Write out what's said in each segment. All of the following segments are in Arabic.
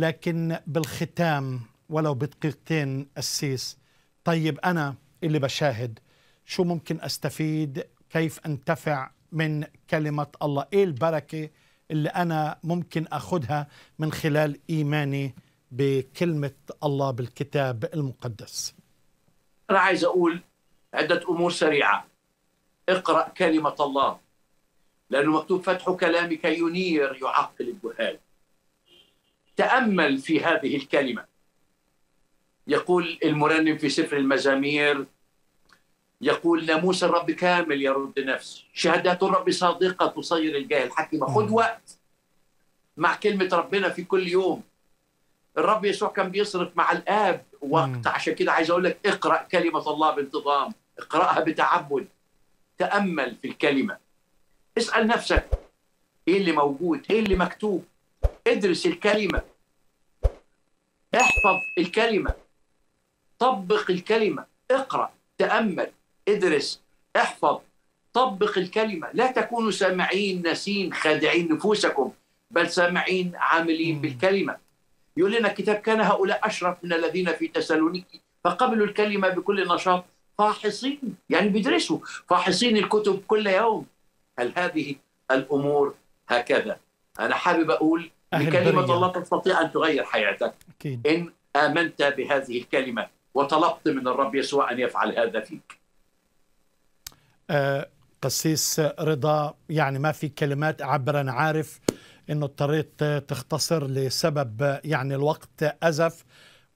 لكن بالختام ولو بدقيقتين السيس طيب أنا اللي بشاهد شو ممكن أستفيد كيف أنتفع من كلمة الله إيه البركة اللي أنا ممكن أخذها من خلال إيماني بكلمة الله بالكتاب المقدس أنا عايز أقول عدة أمور سريعة اقرأ كلمة الله لأنه مكتوب فتح كلامك ينير يعقل الجهال تأمل في هذه الكلمة يقول المرنم في سفر المزامير يقول ناموس الرب كامل يرد نفس شهادات الرب صادقة تصير الجاهل حكيمة خذ وقت مع كلمة ربنا في كل يوم الرب يسوع كان بيصرف مع الآب وقت عشان كده عايز أقول لك اقرأ كلمة الله بانتظام اقرأها بتعبد تأمل في الكلمة اسأل نفسك ايه اللي موجود ايه اللي مكتوب ادرس الكلمة احفظ الكلمة طبق الكلمة اقرأ تأمل ادرس احفظ طبق الكلمة لا تكونوا سامعين ناسين خادعين نفوسكم بل سامعين عاملين بالكلمة يقول لنا الكتاب كان هؤلاء أشرف من الذين في تسالونيكي فقبلوا الكلمة بكل نشاط فاحصين يعني بيدرسوا فاحصين الكتب كل يوم هل هذه الأمور هكذا أنا حابب أقول بكلمة الله تستطيع أن تغير حياتك أكيد. إن آمنت بهذه الكلمة وطلبت من الرب يسوع أن يفعل هذا فيك آه قسيس رضا يعني ما في كلمات أعبر أنا عارف أنه اضطريت تختصر لسبب يعني الوقت أزف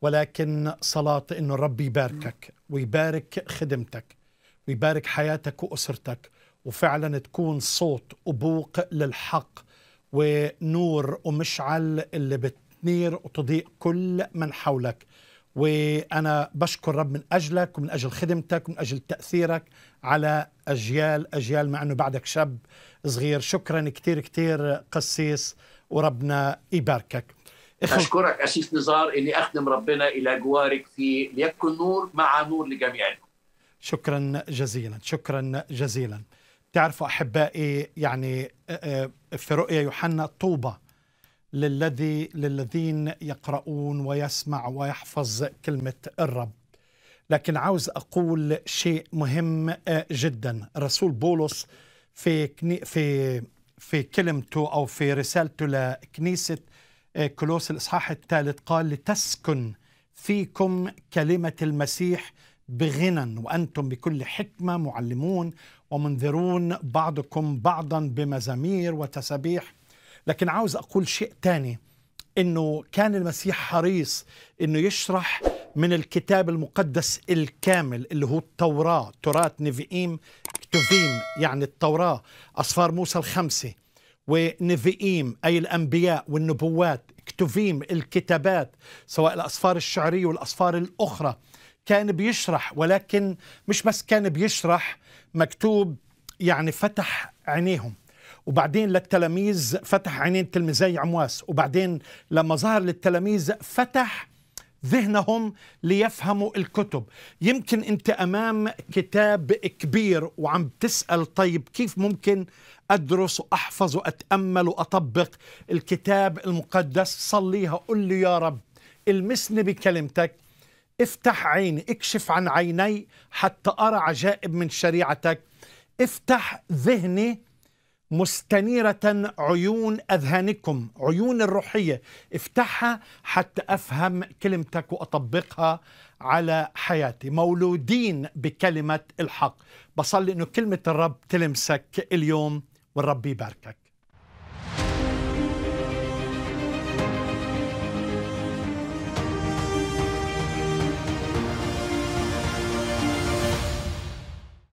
ولكن صلاة أنه الرب يباركك ويبارك خدمتك ويبارك حياتك وأسرتك وفعلا تكون صوت أبوق للحق ونور ومشعل اللي بتنير وتضيء كل من حولك وأنا بشكر رب من أجلك ومن أجل خدمتك ومن أجل تأثيرك على أجيال أجيال مع أنه بعدك شاب صغير شكرا كثير كثير قسيس وربنا يباركك أشكرك أسيس نزار اني أخدم ربنا إلى جوارك في ليكن نور مع نور لجميع شكرا جزيلا شكرا جزيلا تعرفوا أحبائي يعني آه، آه، في رؤيا يوحنا طوبى للذي للذين يقرؤون ويسمع ويحفظ كلمة الرب لكن عاوز أقول شيء مهم آه، جدا الرسول بولس في في في كلمته أو في رسالته لكنيسة آه، كلوس الإصحاح الثالث قال لتسكن فيكم كلمة المسيح بغنى وأنتم بكل حكمة معلمون ومنذرون بعضكم بعضا بمزامير وتسابيح لكن عاوز أقول شيء تاني أنه كان المسيح حريص أنه يشرح من الكتاب المقدس الكامل اللي هو التوراة تراة نفئيم كتوفيم يعني التوراة أصفار موسى الخمسة ونفئيم أي الأنبياء والنبوات كتوفيم الكتابات سواء الأصفار الشعرية والأصفار الأخرى كان بيشرح ولكن مش بس كان بيشرح مكتوب يعني فتح عينيهم وبعدين للتلاميذ فتح عينين تلميذ زي عمواس وبعدين لما ظهر للتلاميذ فتح ذهنهم ليفهموا الكتب يمكن انت امام كتاب كبير وعم تسال طيب كيف ممكن ادرس واحفظ واتامل واطبق الكتاب المقدس صليها قل لي يا رب المسني بكلمتك افتح عيني اكشف عن عيني حتى أرى عجائب من شريعتك افتح ذهني مستنيرة عيون أذهانكم عيون الروحية افتحها حتى أفهم كلمتك وأطبقها على حياتي مولودين بكلمة الحق بصلي أنه كلمة الرب تلمسك اليوم والرب يباركك